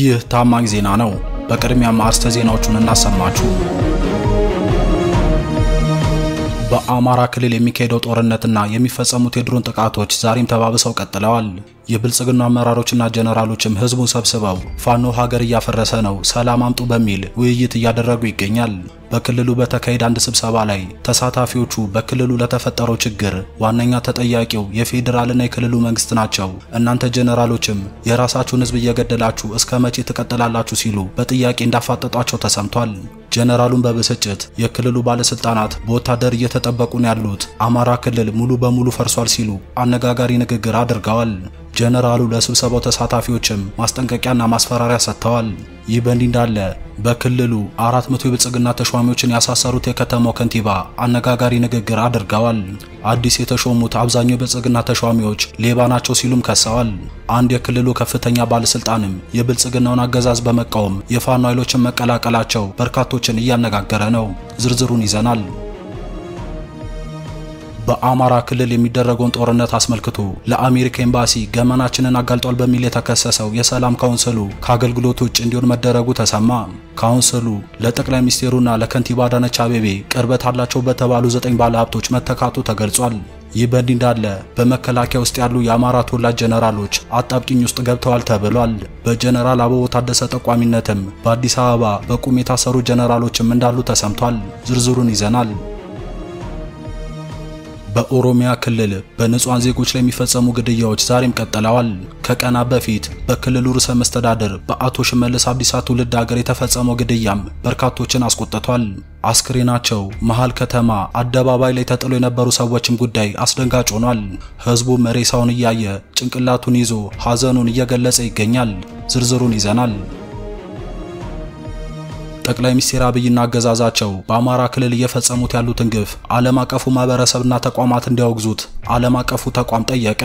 ይህ ታማኝ ዜና ነው። በቅድሚያም አርስተ ዜናዎቹን እናሰማችሁ። በአማራ ክልል የሚካሄደው ጦርነትና የሚፈጸሙት የድሮን ጥቃቶች ዛሬም ተባብሰው ቀጥለዋል። የብልጽግና አመራሮችና ጀነራሎችም ህዝቡን ሰብስበው ፋኖ ሀገር እያፈረሰ ነው፣ ሰላም አምጡ በሚል ውይይት እያደረጉ ይገኛል። በክልሉ በተካሄደ አንድ ስብሰባ ላይ ተሳታፊዎቹ በክልሉ ለተፈጠረው ችግር ዋነኛ ተጠያቂው የፌዴራልና የክልሉ መንግስት ናቸው፣ እናንተ ጀነራሎችም የራሳችሁን ህዝብ እየገደላችሁ እስከ መቼ ትቀጥላላችሁ ሲሉ በጥያቄ እንዳፋጠጧቸው ተሰምቷል። ጀነራሉን በብስጭት የክልሉ ባለስልጣናት በወታደር እየተጠበቁ ነው ያሉት፣ አማራ ክልል ሙሉ በሙሉ ፈርሷል ሲሉ አነጋጋሪ ንግግር አድርገዋል። ጀነራሉ ለስብሰባው ተሳታፊዎችም ማስጠንቀቂያና ማስፈራሪያ ሰጥተዋል። ይህ በእንዲህ እንዳለ በክልሉ 400 የብልጽግና ተሿሚዎችን ያሳሰሩት የከተማው ከንቲባ አነጋጋሪ ንግግር አድርገዋል። አዲስ የተሾሙት አብዛኛው የብልጽግና ተሿሚዎች ሌባ ናቸው ሲሉም ከሰዋል። አንድ የክልሉ ከፍተኛ ባለስልጣንም የብልጽግናውን አገዛዝ በመቃወም የፋኖ ኃይሎችን መቀላቀላቸው በርካቶችን እያነጋገረ ነው። ዝርዝሩን ይዘናል። በአማራ ክልል የሚደረገውን ጦርነት አስመልክቶ ለአሜሪካ ኤምባሲ ገመናችንን አጋልጧል በሚል የተከሰሰው የሰላም ካውንስሉ ከአገልግሎት ውጭ እንዲሆን መደረጉ ተሰማ። ካውንስሉ ለጠቅላይ ሚኒስቴሩና ለከንቲባ አዳነች አቤቤ ቅርበት አላቸው በተባሉ ዘጠኝ ባለሀብቶች መተካቱ ተገልጿል። ይህ በእንዲህ እንዳለ በመከላከያ ውስጥ ያሉ የአማራ ተወላጅ ጀነራሎች አጣብቂኝ ውስጥ ገብተዋል ተብሏል። በጀነራል አበቦ ታደሰ ጠቋሚነትም በአዲስ አበባ በቁም የታሰሩ ጀነራሎችም እንዳሉ ተሰምቷል። ዝርዝሩን ይዘናል። በኦሮሚያ ክልል በንጹሃን ዜጎች ላይ የሚፈጸሙ ግድያዎች ዛሬም ቀጥለዋል። ከቀና በፊት በክልሉ ርዕሰ መስተዳደር በአቶ ሽመልስ አብዲሳ ትውልድ ሀገር የተፈጸመው ግድያም በርካቶችን አስቆጥቷል። አስክሬናቸው መሃል ከተማ አደባባይ ላይ ተጥሎ የነበሩ ሰዎችም ጉዳይ አስደንጋጭ ሆኗል። ህዝቡ መሬሳውን እያየ ጭንቅላቱን ይዞ ሀዘኑን እየገለጸ ይገኛል። ዝርዝሩን ይዘናል። ጠቅላይ ሚኒስትር አብይና አገዛዛቸው በአማራ ክልል እየፈጸሙት ያሉትን ግፍ ዓለም አቀፉ ማህበረሰብና ተቋማት እንዲያወግዙት ዓለም አቀፉ ተቋም ጠየቀ።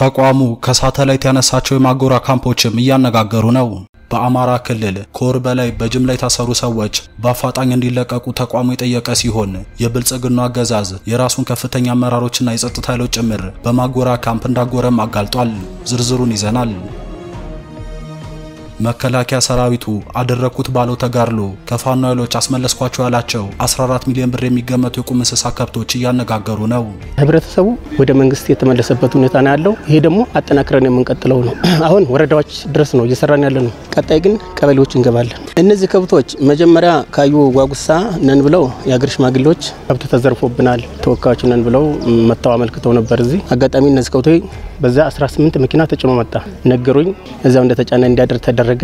ተቋሙ ከሳተላይት ያነሳቸው የማጎራ ካምፖችም እያነጋገሩ ነው። በአማራ ክልል ከወር በላይ በጅምላ የታሰሩ ሰዎች በአፋጣኝ እንዲለቀቁ ተቋሙ የጠየቀ ሲሆን የብልጽግና አገዛዝ የራሱን ከፍተኛ አመራሮችና የጸጥታ ኃይሎች ጭምር በማጎራ ካምፕ እንዳጎረም አጋልጧል። ዝርዝሩን ይዘናል። መከላከያ ሰራዊቱ አደረግኩት ባለው ተጋድሎ ከፋኖ ኃይሎች አስመለስኳቸው ያላቸው 14 ሚሊዮን ብር የሚገመቱ የቁም እንስሳ ከብቶች እያነጋገሩ ነው። ህብረተሰቡ ወደ መንግስት የተመለሰበት ሁኔታ ነው ያለው። ይሄ ደግሞ አጠናክረን የምንቀጥለው ነው። አሁን ወረዳዎች ድረስ ነው እየሰራን ያለ ነው። ቀጣይ ግን ቀበሌዎች እንገባለን። እነዚህ ከብቶች መጀመሪያ ካዩ ጓጉሳ ነን ብለው የአገር ሽማግሌዎች ከብት ተዘርፎብናል ተወካዮች ነን ብለው መጥተው አመልክተው ነበር። እዚህ አጋጣሚ እነዚህ ከብቶች በዛ 18 መኪና ተጭኖ መጣ ነገሩኝ። እዛው እንደተጫነ እንዲያድር ተደረገ።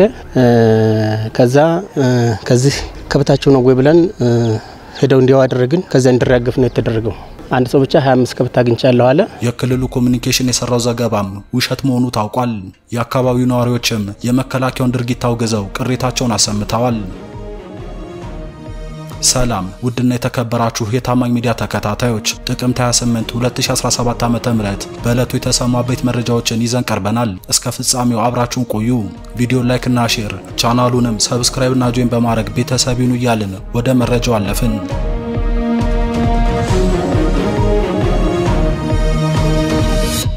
ከዛ ከዚህ ከብታቸው ነው ወይ ብለን ሄደው እንዲያው አደረግን። ከዛ እንዲራገፍ ነው የተደረገው። አንድ ሰው ብቻ 25 ከብት አግኝቻለሁ አለ። የክልሉ ኮሚኒኬሽን የሰራው ዘገባም ውሸት መሆኑ ታውቋል። የአካባቢው ነዋሪዎችም የመከላከያውን ድርጊት አውግዘው ቅሬታቸውን አሰምተዋል። ሰላም ውድና የተከበራችሁ የታማኝ ሚዲያ ተከታታዮች ጥቅምት 28 2017 ዓ.ም በዕለቱ የተሰሙ አበይት መረጃዎችን ይዘን ቀርበናል። እስከ ፍጻሜው አብራችሁን ቆዩ። ቪዲዮ ላይክ እና ሼር፣ ቻናሉንም ሰብስክራይብ እና ጆይን በማድረግ ቤተሰብ ይሁኑ እያልን ወደ መረጃው አለፍን።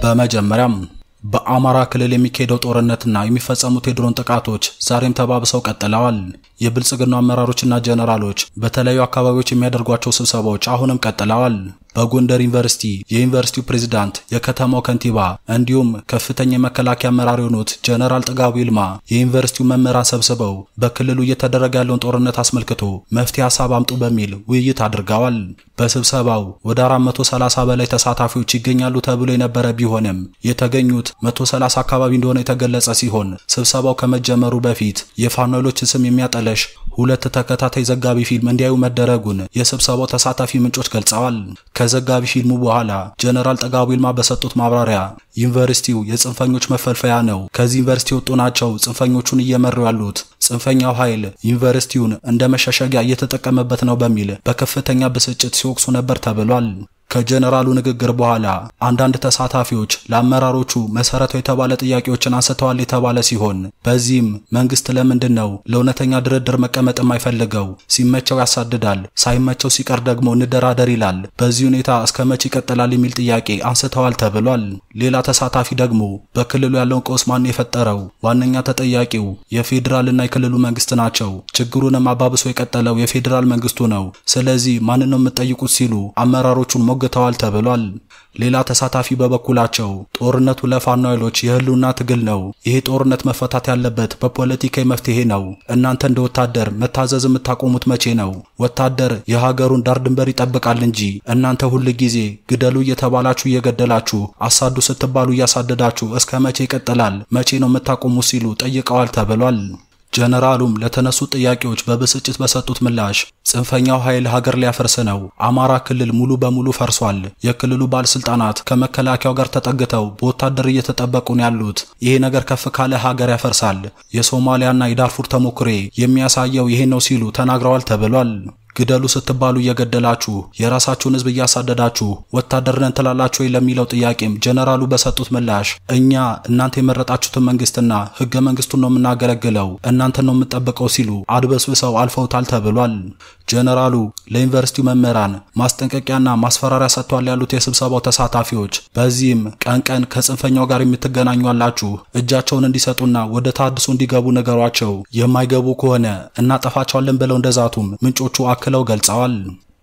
በመጀመሪያም በአማራ ክልል የሚካሄደው ጦርነትና የሚፈጸሙት የድሮን ጥቃቶች ዛሬም ተባብሰው ቀጥለዋል። የብልጽግና አመራሮችና ጀኔራሎች በተለያዩ አካባቢዎች የሚያደርጓቸው ስብሰባዎች አሁንም ቀጥለዋል። በጎንደር ዩኒቨርሲቲ የዩኒቨርሲቲው ፕሬዝዳንት፣ የከተማው ከንቲባ እንዲሁም ከፍተኛ የመከላከያ አመራር የሆኑት ጀነራል ጥጋቡ ይልማ የዩኒቨርሲቲው መምህራን ሰብስበው በክልሉ እየተደረገ ያለውን ጦርነት አስመልክቶ መፍትሄ ሀሳብ አምጡ በሚል ውይይት አድርገዋል። በስብሰባው ወደ 430 በላይ ተሳታፊዎች ይገኛሉ ተብሎ የነበረ ቢሆንም የተገኙት 130 አካባቢ እንደሆነ የተገለጸ ሲሆን ስብሰባው ከመጀመሩ በፊት የፋኖሎች ስም የሚያጠለሽ ሁለት ተከታታይ ዘጋቢ ፊልም እንዲያዩ መደረጉን የስብሰባው ተሳታፊ ምንጮች ገልጸዋል። ከዘጋቢ ፊልሙ በኋላ ጀነራል ጥጋቡ ይልማ በሰጡት ማብራሪያ ዩኒቨርሲቲው የጽንፈኞች መፈልፈያ ነው። ከዚህ ዩኒቨርሲቲ የወጡ ናቸው ጽንፈኞቹን እየመሩ ያሉት። ጽንፈኛው ኃይል ዩኒቨርሲቲውን እንደ መሸሸጊያ እየተጠቀመበት ነው በሚል በከፍተኛ ብስጭት ሲወቅሱ ነበር ተብሏል። ከጀነራሉ ንግግር በኋላ አንዳንድ ተሳታፊዎች ለአመራሮቹ መሰረታዊ የተባለ ጥያቄዎችን አንስተዋል የተባለ ሲሆን በዚህም መንግስት ለምንድን ነው ለእውነተኛ ድርድር መቀመጥ የማይፈልገው? ሲመቸው ያሳድዳል፣ ሳይመቸው ሲቀር ደግሞ እንደራደር ይላል። በዚህ ሁኔታ እስከ መቼ ይቀጥላል የሚል ጥያቄ አንስተዋል ተብሏል። ሌላ ተሳታፊ ደግሞ በክልሉ ያለውን ቀውስ ማን የፈጠረው? ዋነኛ ተጠያቂው የፌዴራልና የክልሉ መንግስት ናቸው። ችግሩንም አባብሶ የቀጠለው የፌዴራል መንግስቱ ነው። ስለዚህ ማንን ነው የምትጠይቁት? ሲሉ አመራሮቹን አስሞግተዋል ተብሏል። ሌላ ተሳታፊ በበኩላቸው ጦርነቱ ለፋኖ ኃይሎች የህልውና ትግል ነው። ይህ ጦርነት መፈታት ያለበት በፖለቲካዊ መፍትሄ ነው። እናንተ እንደ ወታደር መታዘዝ የምታቆሙት መቼ ነው? ወታደር የሀገሩን ዳር ድንበር ይጠብቃል እንጂ እናንተ ሁል ጊዜ ግደሉ እየተባላችሁ እየገደላችሁ፣ አሳዱ ስትባሉ እያሳደዳችሁ እስከ መቼ ይቀጥላል? መቼ ነው የምታቆሙት ሲሉ ጠይቀዋል ተብሏል። ጀነራሉም ለተነሱ ጥያቄዎች በብስጭት በሰጡት ምላሽ ጽንፈኛው ኃይል ሀገር ሊያፈርስ ነው፣ አማራ ክልል ሙሉ በሙሉ ፈርሷል፣ የክልሉ ባለስልጣናት ከመከላከያው ጋር ተጠግተው በወታደር እየተጠበቁ ነው ያሉት፣ ይሄ ነገር ከፍ ካለ ሀገር ያፈርሳል፣ የሶማሊያና የዳርፉር ተሞክሬ የሚያሳየው ይሄ ነው ሲሉ ተናግረዋል ተብሏል። ግደሉ ስትባሉ እየገደላችሁ የራሳችሁን ህዝብ እያሳደዳችሁ ወታደር ነን ትላላችሁ ወይ ለሚለው ጥያቄም ጀነራሉ በሰጡት ምላሽ እኛ እናንተ የመረጣችሁትን መንግስትና ህገ መንግስቱን ነው የምናገለግለው እናንተን ነው የምጠብቀው ሲሉ አድበስብሰው አልፈውታል ተብሏል። ጄኔራሉ ለዩኒቨርሲቲው መምህራን ማስጠንቀቂያና ማስፈራሪያ ሰጥቷል ያሉት የስብሰባው ተሳታፊዎች በዚህም ቀን ቀን ከጽንፈኛው ጋር የምትገናኙ አላችሁ፣ እጃቸውን እንዲሰጡና ወደ ታድሶ እንዲገቡ ነገሯቸው፣ የማይገቡ ከሆነ እናጠፋቸዋለን ብለው እንደዛቱም ምንጮቹ አክለው ገልጸዋል።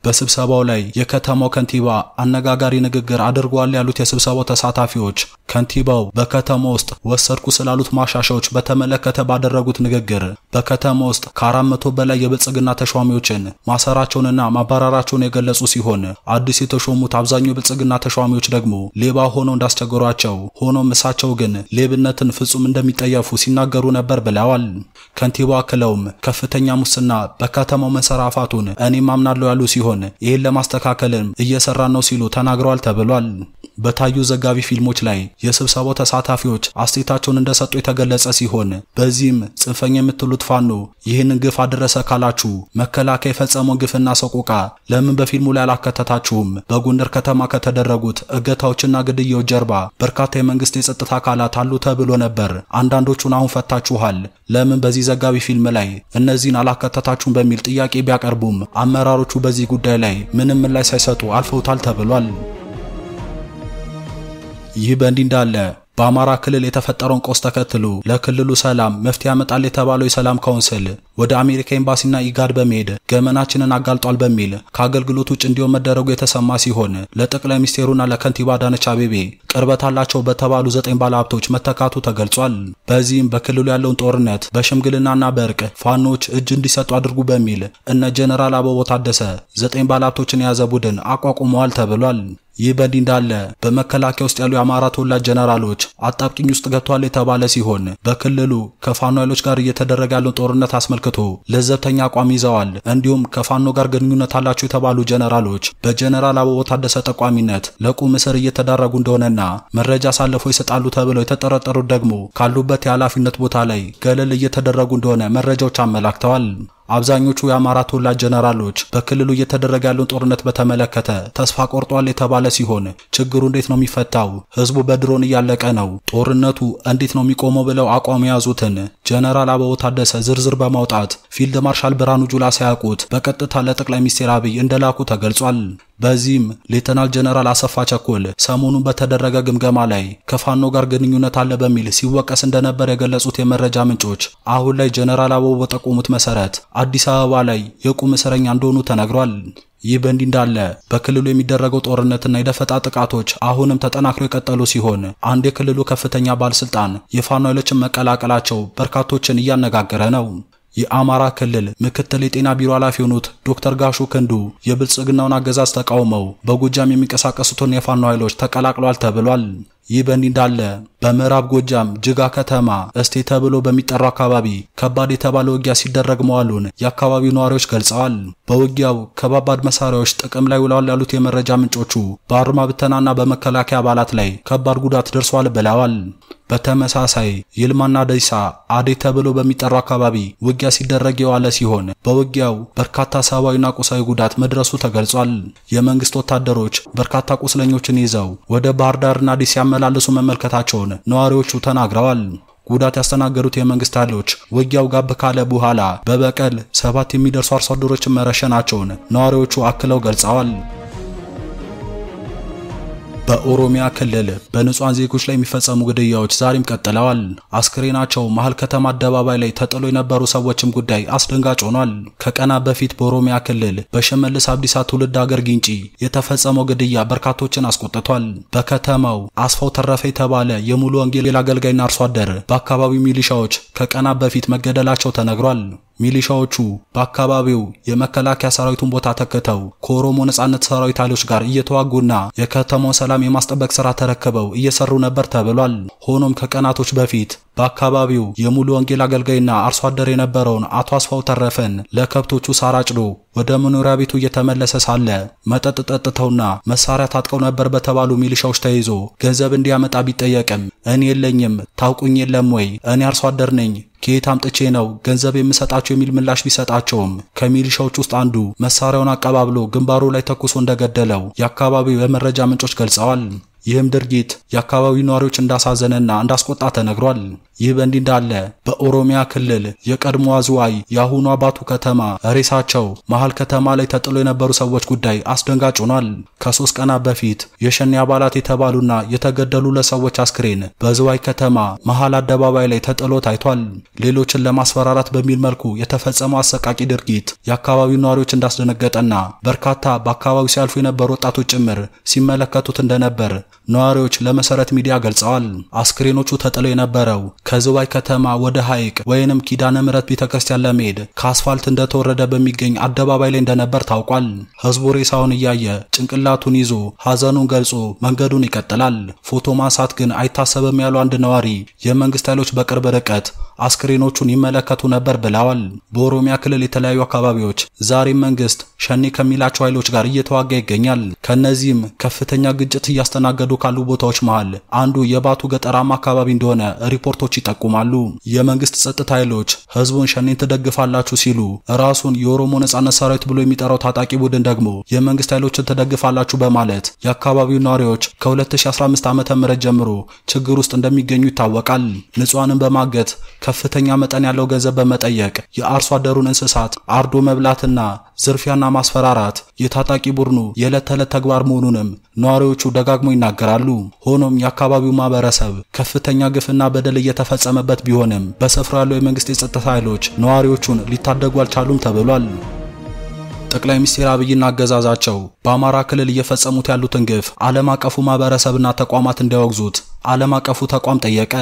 በስብሰባው ላይ የከተማው ከንቲባ አነጋጋሪ ንግግር አድርጓል ያሉት የስብሰባው ተሳታፊዎች ከንቲባው በከተማ ውስጥ ወሰድኩ ስላሉት ማሻሻዎች በተመለከተ ባደረጉት ንግግር በከተማ ውስጥ ከአራት መቶ በላይ የብልጽግና ተሿሚዎችን ማሰራቸውንና ማባረራቸውን የገለጹ ሲሆን አዲስ የተሾሙት አብዛኛው የብልጽግና ተሿሚዎች ደግሞ ሌባ ሆነው እንዳስቸገሯቸው ሆኖም እሳቸው ግን ሌብነትን ፍጹም እንደሚጠየፉ ሲናገሩ ነበር ብለዋል። ከንቲባ አክለውም ከፍተኛ ሙስና በከተማው መንሰራፋቱን እኔም አምናለሁ ያሉ ሲሆን ይህን ለማስተካከልም እየሰራ ነው ሲሉ ተናግረዋል ተብሏል። በታዩ ዘጋቢ ፊልሞች ላይ የስብሰባው ተሳታፊዎች አስተያየታቸውን እንደሰጡ የተገለጸ ሲሆን በዚህም ጽንፈኛ የምትሉት ፋኖ ይህንን ግፍ አደረሰ ካላችሁ መከላከያ የፈጸመው ግፍና ሰቆቃ ለምን በፊልሙ ላይ አላከተታችሁም? በጎንደር ከተማ ከተደረጉት እገታዎችና ግድያዎች ጀርባ በርካታ የመንግስት የጸጥታ አካላት አሉ ተብሎ ነበር። አንዳንዶቹን አሁን ፈታችኋል። ለምን በዚህ ዘጋቢ ፊልም ላይ እነዚህን አላካተታችሁም በሚል ጥያቄ ቢያቀርቡም አመራሮቹ በዚህ ጉዳይ ላይ ምንም ምላሽ ሳይሰጡ አልፈውታል ተብሏል። ይህ በእንዲህ እንዳለ በአማራ ክልል የተፈጠረውን ቀውስ ተከትሎ ለክልሉ ሰላም መፍትሄ ያመጣል የተባለው የሰላም ካውንስል ወደ አሜሪካ ኤምባሲና ኢጋድ በመሄድ ገመናችንን አጋልጧል በሚል ከአገልግሎት ውጭ እንዲሆን መደረጉ የተሰማ ሲሆን ለጠቅላይ ሚኒስቴሩና ለከንቲባ አዳነች አቤቤ ቅርበት አላቸው በተባሉ ዘጠኝ ባለሀብቶች መተካቱ ተገልጿል። በዚህም በክልሉ ያለውን ጦርነት በሽምግልናና በእርቅ ፋኖች እጅ እንዲሰጡ አድርጉ በሚል እነ ጀኔራል አበቦ ታደሰ ዘጠኝ ባለሀብቶችን የያዘ ቡድን አቋቁመዋል ተብሏል። ይህ በእንዲህ እንዳለ በመከላከያ ውስጥ ያሉ የአማራ ተወላጅ ጀነራሎች አጣብቂኝ ውስጥ ገብቷል የተባለ ሲሆን በክልሉ ከፋኖ ኃይሎች ጋር እየተደረገ ያለውን ጦርነት አስመልክቶ ለዘብተኛ አቋም ይዘዋል። እንዲሁም ከፋኖ ጋር ግንኙነት አላቸው የተባሉ ጀነራሎች በጀነራል አበቦ ታደሰ ጠቋሚነት ለቁም እስር እየተዳረጉ እንደሆነና መረጃ አሳልፎ ይሰጣሉ ተብለው የተጠረጠሩት ደግሞ ካሉበት የኃላፊነት ቦታ ላይ ገለል እየተደረጉ እንደሆነ መረጃዎች አመላክተዋል። አብዛኞቹ የአማራ ተወላጅ ጀነራሎች በክልሉ እየተደረገ ያለውን ጦርነት በተመለከተ ተስፋ ቆርጧል የተባለ ሲሆን ችግሩ እንዴት ነው የሚፈታው? ህዝቡ በድሮን እያለቀ ነው፣ ጦርነቱ እንዴት ነው የሚቆመው? ብለው አቋም የያዙትን ጀነራል አበባው ታደሰ ዝርዝር በማውጣት ፊልድ ማርሻል ብርሃኑ ጁላ ሳያውቁት በቀጥታ ለጠቅላይ ሚኒስትር አብይ እንደላኩ ተገልጿል። በዚህም ሌተናል ጀነራል አሰፋ ቸኮል ሰሞኑን በተደረገ ግምገማ ላይ ከፋኖ ጋር ግንኙነት አለ በሚል ሲወቀስ እንደነበር የገለጹት የመረጃ ምንጮች አሁን ላይ ጀነራል አበቦ በጠቆሙት መሰረት አዲስ አበባ ላይ የቁም እስረኛ እንደሆኑ ተነግሯል። ይህ በእንዲህ እንዳለ በክልሉ የሚደረገው ጦርነትና የደፈጣ ጥቃቶች አሁንም ተጠናክረው የቀጠሉ ሲሆን አንድ የክልሉ ከፍተኛ ባለስልጣን የፋኖ ኃይሎችን መቀላቀላቸው በርካቶችን እያነጋገረ ነው። የአማራ ክልል ምክትል የጤና ቢሮ ኃላፊ የሆኑት ዶክተር ጋሹ ክንዱ የብልጽግናውን አገዛዝ ተቃውመው በጎጃም የሚንቀሳቀሱትን የፋኖ ኃይሎች ተቀላቅሏል ተብሏል። ይህ በእንዲህ እንዳለ በምዕራብ ጎጃም ጅጋ ከተማ እስቴ ተብሎ በሚጠራው አካባቢ ከባድ የተባለ ውጊያ ሲደረግ መዋሉን የአካባቢው ነዋሪዎች ገልጸዋል። በውጊያው ከባባድ መሳሪያዎች ጥቅም ላይ ውለዋል ያሉት የመረጃ ምንጮቹ በአርማ ብተናና በመከላከያ አባላት ላይ ከባድ ጉዳት ደርሷል ብለዋል። በተመሳሳይ ይልማና ደይሳ አዴ ተብሎ በሚጠራው አካባቢ ውጊያ ሲደረግ የዋለ ሲሆን በውጊያው በርካታ ሰብአዊና ቁሳዊ ጉዳት መድረሱ ተገልጿል። የመንግስት ወታደሮች በርካታ ቁስለኞችን ይዘው ወደ ባህር ዳርና አዲስ ሲመላለሱ መመልከታቸውን ነዋሪዎቹ ተናግረዋል። ጉዳት ያስተናገዱት የመንግስት ኃይሎች ውጊያው ጋብ ካለ በኋላ በበቀል ሰባት የሚደርሱ አርሶ አደሮችን መረሸናቸውን ነዋሪዎቹ አክለው ገልጸዋል። በኦሮሚያ ክልል በንጹሃን ዜጎች ላይ የሚፈጸሙ ግድያዎች ዛሬም ቀጥለዋል። አስክሬናቸው መሀል ከተማ አደባባይ ላይ ተጥሎ የነበሩ ሰዎችም ጉዳይ አስደንጋጭ ሆኗል። ከቀና በፊት በኦሮሚያ ክልል በሸመልስ አብዲሳ ትውልድ አገር ጊንጪ የተፈጸመው ግድያ በርካቶችን አስቆጥቷል። በከተማው አስፋው ተረፈ የተባለ የሙሉ ወንጌል አገልጋይና አርሶ አደር በአካባቢው ሚሊሻዎች ከቀና በፊት መገደላቸው ተነግሯል። ሚሊሻዎቹ በአካባቢው የመከላከያ ሰራዊቱን ቦታ ተክተው ከኦሮሞ ነጻነት ሰራዊት ኃይሎች ጋር እየተዋጉና የከተማውን ሰላም የማስጠበቅ ስራ ተረክበው እየሰሩ ነበር ተብሏል። ሆኖም ከቀናቶች በፊት በአካባቢው የሙሉ ወንጌል አገልጋይና አርሶ አደር የነበረውን አቶ አስፋው ተረፈን ለከብቶቹ ሳር አጭዶ ወደ መኖሪያ ቤቱ እየተመለሰ ሳለ መጠጥ ጠጥተውና መሳሪያ ታጥቀው ነበር በተባሉ ሚሊሻዎች ተይዞ ገንዘብ እንዲያመጣ ቢጠየቅም እኔ የለኝም ታውቁኝ የለም ወይ እኔ አርሶ አደር ነኝ ከየት አምጥቼ ነው ገንዘብ የምሰጣቸው የሚል ምላሽ ቢሰጣቸውም ከሚሊሻዎች ውስጥ አንዱ መሳሪያውን አቀባብሎ ግንባሩ ላይ ተኩሶ እንደገደለው የአካባቢው የመረጃ ምንጮች ገልጸዋል። ይህም ድርጊት የአካባቢው ነዋሪዎች እንዳሳዘነና እንዳስቆጣ ተነግሯል። ይህ በእንዲህ እንዳለ በኦሮሚያ ክልል የቀድሞ አዝዋይ የአሁኑ አባቱ ከተማ ሬሳቸው መሀል ከተማ ላይ ተጥሎ የነበሩ ሰዎች ጉዳይ አስደንጋጭ ሆኗል። ከሶስት ቀናት በፊት የሸኔ አባላት የተባሉና የተገደሉ ለሰዎች አስክሬን በዝዋይ ከተማ መሀል አደባባይ ላይ ተጥሎ ታይቷል። ሌሎችን ለማስፈራራት በሚል መልኩ የተፈጸመው አሰቃቂ ድርጊት የአካባቢው ነዋሪዎች እንዳስደነገጠና በርካታ በአካባቢው ሲያልፉ የነበሩ ወጣቶች ጭምር ሲመለከቱት እንደነበር ነዋሪዎች ለመሰረት ሚዲያ ገልጸዋል። አስክሬኖቹ ተጥለው የነበረው ከዝዋይ ከተማ ወደ ሐይቅ ወይንም ኪዳነ ምሕረት ቤተክርስቲያን ለመሄድ ከአስፋልት እንደተወረደ በሚገኝ አደባባይ ላይ እንደነበር ታውቋል። ህዝቡ ሬሳውን እያየ ጭንቅላቱን ይዞ ሐዘኑን ገልጾ መንገዱን ይቀጥላል። ፎቶ ማንሳት ግን አይታሰብም ያሉ አንድ ነዋሪ የመንግስት ኃይሎች በቅርብ ርቀት አስክሬኖቹን ይመለከቱ ነበር ብለዋል። በኦሮሚያ ክልል የተለያዩ አካባቢዎች ዛሬም መንግስት ሸኔ ከሚላቸው ኃይሎች ጋር እየተዋጋ ይገኛል። ከነዚህም ከፍተኛ ግጭት እያስተናገዱ ተለምዶ ካሉ ቦታዎች መሃል አንዱ የባቱ ገጠራማ አካባቢ እንደሆነ ሪፖርቶች ይጠቁማሉ። የመንግስት ጸጥታ ኃይሎች ህዝቡን ሸኔን ትደግፋላችሁ ሲሉ ራሱን የኦሮሞ ነጻነት ሰራዊት ብሎ የሚጠራው ታጣቂ ቡድን ደግሞ የመንግስት ኃይሎችን ትደግፋላችሁ በማለት የአካባቢው ነዋሪዎች ከ2015 ዓ ም ጀምሮ ችግር ውስጥ እንደሚገኙ ይታወቃል። ንጹሐንን በማገት ከፍተኛ መጠን ያለው ገንዘብ በመጠየቅ የአርሶ አደሩን እንስሳት አርዶ መብላትና ዝርፊያና ማስፈራራት የታጣቂ ቡድኑ የዕለት ተዕለት ተግባር መሆኑንም ነዋሪዎቹ ደጋግሞ ይናገራሉ። ሆኖም የአካባቢው ማህበረሰብ ከፍተኛ ግፍና በደል እየተፈጸመበት ቢሆንም በሰፍሮ ያለው የመንግስት የጸጥታ ኃይሎች ነዋሪዎቹን ሊታደጉ አልቻሉም ተብሏል። ጠቅላይ ሚኒስትር አብይና አገዛዛቸው በአማራ ክልል እየፈጸሙት ያሉትን ግፍ ዓለም አቀፉ ማህበረሰብና ተቋማት እንዲያወግዙት ዓለም አቀፉ ተቋም ጠየቀ።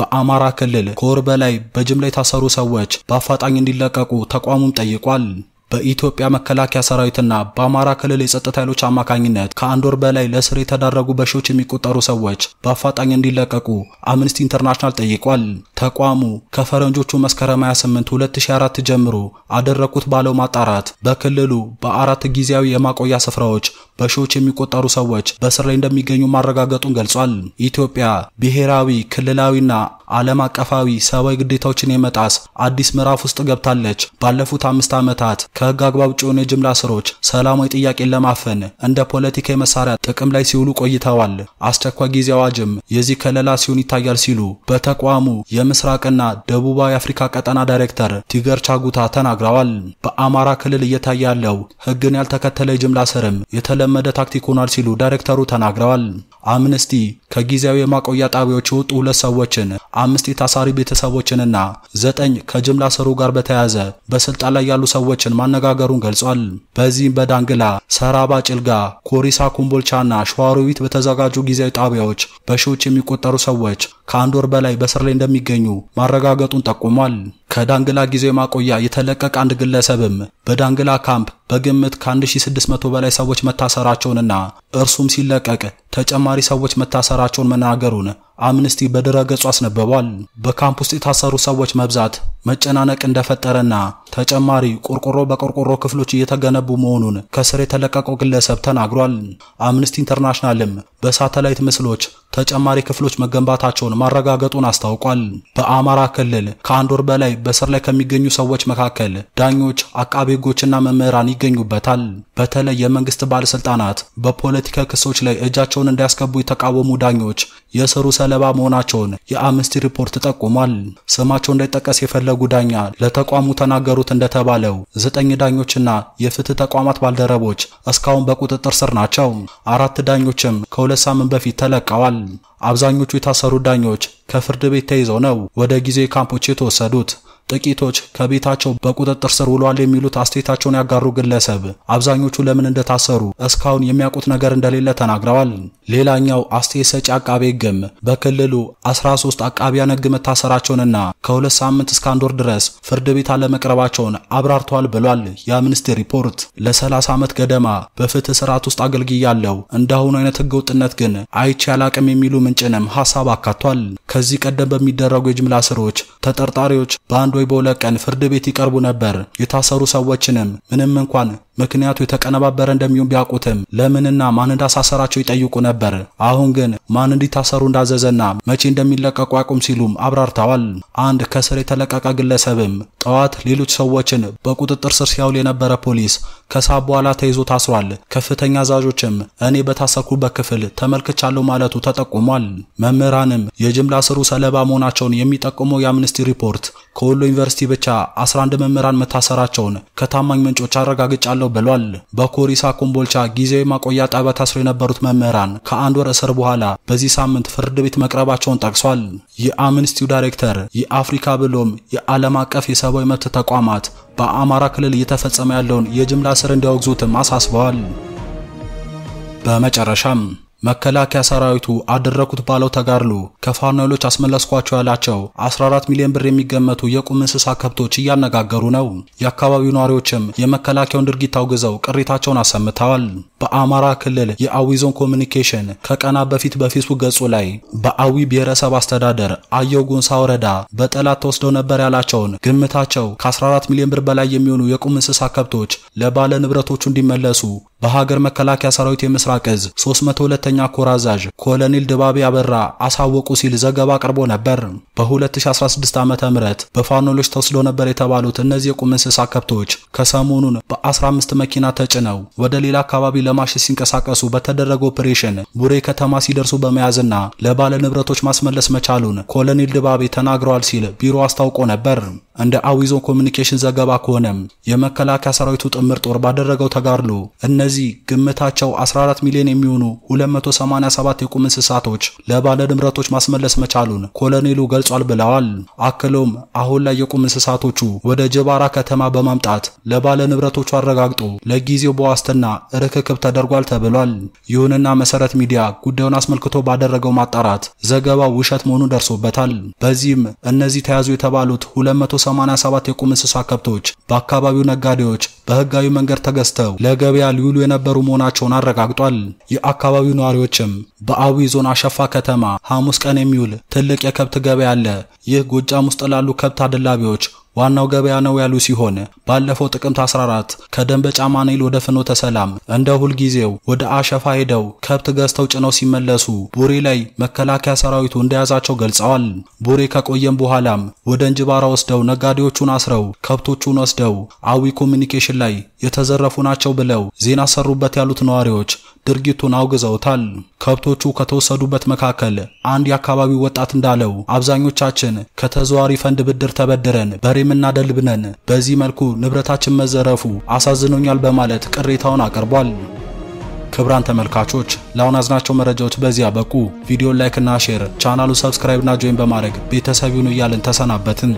በአማራ ክልል ከወር በላይ በጅምላ የታሰሩ ሰዎች በአፋጣኝ እንዲለቀቁ ተቋሙም ጠይቋል። በኢትዮጵያ መከላከያ ሰራዊትና በአማራ ክልል የጸጥታ ኃይሎች አማካኝነት ከአንድ ወር በላይ ለእስር የተዳረጉ በሺዎች የሚቆጠሩ ሰዎች በአፋጣኝ እንዲለቀቁ አምነስቲ ኢንተርናሽናል ጠይቋል። ተቋሙ ከፈረንጆቹ መስከረም 28 2004 ጀምሮ አደረኩት ባለው ማጣራት በክልሉ በአራት ጊዜያዊ የማቆያ ስፍራዎች በሺዎች የሚቆጠሩ ሰዎች በእስር ላይ እንደሚገኙ ማረጋገጡን ገልጿል። ኢትዮጵያ ብሔራዊ፣ ክልላዊና ዓለም አቀፋዊ ሰብአዊ ግዴታዎችን የመጣስ አዲስ ምዕራፍ ውስጥ ገብታለች። ባለፉት አምስት ዓመታት ከህግ አግባብ ውጭ የሆኑ የጅምላ ስሮች ሰላማዊ ጥያቄን ለማፈን እንደ ፖለቲካዊ መሳሪያ ጥቅም ላይ ሲውሉ ቆይተዋል። አስቸኳይ ጊዜ አዋጅም የዚህ ከለላ ሲሆን ይታያል ሲሉ በተቋሙ የምስራቅና ደቡባዊ አፍሪካ ቀጠና ዳይሬክተር ቲገር ቻጉታ ተናግረዋል። በአማራ ክልል እየታየ ያለው ህግን ያልተከተለ የጅምላ ስርም የተለመደ ታክቲክ ሆኗል ሲሉ ዳይሬክተሩ ተናግረዋል። አምነስቲ ከጊዜያዊ የማቆያ ጣቢያዎች የወጡ ሁለት ሰዎችን አምስት የታሳሪ ቤተሰቦችንና ዘጠኝ ከጅምላ ስሩ ጋር በተያያዘ በስልጣን ላይ ያሉ ሰዎችን ማነጋገሩን ገልጿል። በዚህም በዳንግላ፣ ሰራባ ጭልጋ፣ ኮሪሳ፣ ኩምቦልቻና ሸዋሮቢት በተዘጋጁ ጊዜያዊ ጣቢያዎች በሺዎች የሚቆጠሩ ሰዎች ከአንድ ወር በላይ በስር ላይ እንደሚገኙ ማረጋገጡን ጠቁሟል። ከዳንግላ ጊዜያዊ ማቆያ የተለቀቀ አንድ ግለሰብም በዳንግላ ካምፕ በግምት ከ1600 በላይ ሰዎች መታሰራቸውንና እርሱም ሲለቀቅ ተጨማሪ ሰዎች መታሰራቸውን መናገሩን አምነስቲ በድረገጹ አስነብቧል። በካምፕ ውስጥ የታሰሩ ሰዎች መብዛት መጨናነቅ እንደፈጠረና ተጨማሪ ቆርቆሮ በቆርቆሮ ክፍሎች እየተገነቡ መሆኑን ከስር የተለቀቀው ግለሰብ ተናግሯል። አምነስቲ ኢንተርናሽናልም በሳተላይት ምስሎች ተጨማሪ ክፍሎች መገንባታቸውን ማረጋገጡን አስታውቋል። በአማራ ክልል ከአንድ ወር በላይ በስር ላይ ከሚገኙ ሰዎች መካከል ዳኞች፣ አቃቤ ሕጎችና መምህራን ይገኙበታል። በተለይ የመንግስት ባለስልጣናት በፖለቲካ ክሶች ላይ እጃቸውን እንዳያስገቡ የተቃወሙ ዳኞች የስሩ ሰለባ መሆናቸውን የአምነስቲ ሪፖርት ጠቁሟል። ስማቸው እንዳይጠቀስ የፈለጉ ዳኛ ለተቋሙ ተናገሩት እንደተባለው ዘጠኝ ዳኞችና የፍትህ ተቋማት ባልደረቦች እስካሁን በቁጥጥር ስር ናቸው። አራት ዳኞችም ከሁለት ሳምንት በፊት ተለቀዋል። አብዛኞቹ የታሰሩ ዳኞች ከፍርድ ቤት ተይዘው ነው ወደ ጊዜ ካምፖች የተወሰዱት። ጥቂቶች ከቤታቸው በቁጥጥር ስር ውሏል የሚሉት አስተያየታቸውን ያጋሩ ግለሰብ አብዛኞቹ ለምን እንደታሰሩ እስካሁን የሚያውቁት ነገር እንደሌለ ተናግረዋል። ሌላኛው አስተያየት ሰጪ አቃቤ ሕግም በክልሉ 13 አቃቢያን ሕግ መታሰራቸውንና ከሁለት ሳምንት እስከ አንድ ወር ድረስ ፍርድ ቤት አለመቅረባቸውን አብራርተዋል ብሏል። የአምነስቲ ሪፖርት ለ30 ዓመት ገደማ በፍትህ ስርዓት ውስጥ አገልግያለሁ እንደአሁኑ አይነት ህገወጥነት ግን አይቼ አላቅም የሚሉ ምንጭንም ሀሳብ አካቷል። ከዚህ ቀደም በሚደረጉ የጅምላ ስሮች ተጠርጣሪዎች በአንድ በሁለት ቀን ፍርድ ቤት ይቀርቡ ነበር። የታሰሩ ሰዎችንም ምንም እንኳን ምክንያቱ የተቀነባበረ እንደሚሆን ቢያውቁትም ለምንና ማን እንዳሳሰራቸው ይጠይቁ ነበር። አሁን ግን ማን እንዲታሰሩ እንዳዘዘና መቼ እንደሚለቀቁ አቁም ሲሉም አብራርተዋል። አንድ ከስር የተለቀቀ ግለሰብም ጠዋት ሌሎች ሰዎችን በቁጥጥር ስር ሲያውል የነበረ ፖሊስ ከሳብ በኋላ ተይዞ ታስሯል። ከፍተኛ አዛዦችም እኔ በታሰርኩበት ክፍል ተመልክቻለሁ ማለቱ ተጠቁሟል። መምህራንም የጅምላ ስሩ ሰለባ መሆናቸውን የሚጠቁመው የአምነስቲ ሪፖርት ከወሎ ዩኒቨርሲቲ ብቻ 11 መምህራን መታሰራቸውን ከታማኝ ምንጮች አረጋግጫለሁ ብሏል። በኮሪሳ ኮምቦልቻ ጊዜያዊ ማቆያ ጣቢያ ታስረው የነበሩት መምህራን ከአንድ ወር እስር በኋላ በዚህ ሳምንት ፍርድ ቤት መቅረባቸውን ጠቅሷል። የአምንስቲው ዳይሬክተር የአፍሪካ ብሎም የዓለም አቀፍ የሰብአዊ መብት ተቋማት በአማራ ክልል እየተፈጸመ ያለውን የጅምላ እስር እንዲያወግዙትም አሳስበዋል። በመጨረሻም መከላከያ ሰራዊቱ አደረኩት ባለው ተጋድሎ ከፋኖሎች አስመለስኳቸው ያላቸው 14 ሚሊዮን ብር የሚገመቱ የቁም እንስሳ ከብቶች እያነጋገሩ ነው። የአካባቢው ነዋሪዎችም የመከላከያውን ድርጊት አውግዘው ቅሬታቸውን አሰምተዋል። በአማራ ክልል የአዊ ዞን ኮሚኒኬሽን ከቀና በፊት በፌስቡክ ገጹ ላይ በአዊ ብሔረሰብ አስተዳደር አየው ጉንሳ ወረዳ በጠላት ተወስደው ነበር ያላቸውን ግምታቸው ከ14 ሚሊዮን ብር በላይ የሚሆኑ የቁም እንስሳ ከብቶች ለባለ ንብረቶቹ እንዲመለሱ በሀገር መከላከያ ሰራዊት የምስራቅ እዝ 302 አራተኛ ኮር አዛዥ ኮሎኔል ድባቤ አበራ አሳወቁ ሲል ዘገባ አቅርቦ ነበር። በ2016 ዓ ም በፋኖሎች ተወስዶ ነበር የተባሉት እነዚህ የቁም እንስሳ ከብቶች ከሰሞኑን በ15 መኪና ተጭነው ወደ ሌላ አካባቢ ለማሸት ሲንቀሳቀሱ በተደረገ ኦፕሬሽን ቡሬ ከተማ ሲደርሱ በመያዝና ለባለ ንብረቶች ማስመለስ መቻሉን ኮሎኔል ድባቤ ተናግረዋል ሲል ቢሮ አስታውቆ ነበር። እንደ አዊዞ ኮሚኒኬሽን ዘገባ ከሆነም የመከላከያ ሰራዊቱ ጥምር ጦር ባደረገው ተጋድሎ እነዚህ ግምታቸው 14 ሚሊዮን የሚሆኑ 287 የቁም እንስሳቶች ለባለ ንብረቶች ማስመለስ መቻሉን ኮሎኔሉ ገልጿል ብለዋል። አክሎም አሁን ላይ የቁም እንስሳቶቹ ወደ ጀባራ ከተማ በማምጣት ለባለ ንብረቶቹ አረጋግጦ ለጊዜው በዋስትና ርክክብ ተደርጓል ተብሏል። ይሁንና መሰረት ሚዲያ ጉዳዩን አስመልክቶ ባደረገው ማጣራት ዘገባው ውሸት መሆኑ ደርሶበታል። በዚህም እነዚህ ተያዙ የተባሉት 200 87 የቁም እንስሳ ከብቶች በአካባቢው ነጋዴዎች በህጋዊ መንገድ ተገዝተው ለገበያ ሊውሉ የነበሩ መሆናቸውን አረጋግጧል። የአካባቢው ነዋሪዎችም በአዊ ዞን አሸፋ ከተማ ሐሙስ ቀን የሚውል ትልቅ የከብት ገበያ አለ። ይህ ጎጃም ውስጥ ላሉ ከብት አደላቢዎች ዋናው ገበያ ነው ያሉ ሲሆን ባለፈው ጥቅምት 14 ከደንበጫ ማኔል ወደ ፍኖተ ሰላም እንደ ሁልጊዜው ወደ አሸፋ ሄደው ከብት ገዝተው ጭነው ሲመለሱ ቡሬ ላይ መከላከያ ሰራዊቱ እንደያዛቸው ገልጸዋል። ቡሬ ከቆየም በኋላም ወደ እንጅባራ ወስደው ነጋዴዎቹን አስረው ከብቶቹን ወስደው አዊ ኮሚኒኬሽን ላይ የተዘረፉ ናቸው ብለው ዜና ሰሩበት ያሉት ነዋሪዎች ድርጊቱን አውግዘውታል። ከብቶቹ ከተወሰዱበት መካከል አንድ የአካባቢው ወጣት እንዳለው አብዛኞቻችን ከተዘዋሪ ፈንድ ብድር ተበድረን በሬም እናደልብነን በዚህ መልኩ ንብረታችን መዘረፉ አሳዝኖኛል በማለት ቅሬታውን አቅርቧል። ክብራን ተመልካቾች ለአሁን አዝናቸው መረጃዎች በዚህ አበቁ። ቪዲዮን ላይክና ሼር፣ ቻናሉ ሰብስክራይብና ጆይን በማድረግ ቤተሰብ ይሁኑ እያልን ተሰናበትን።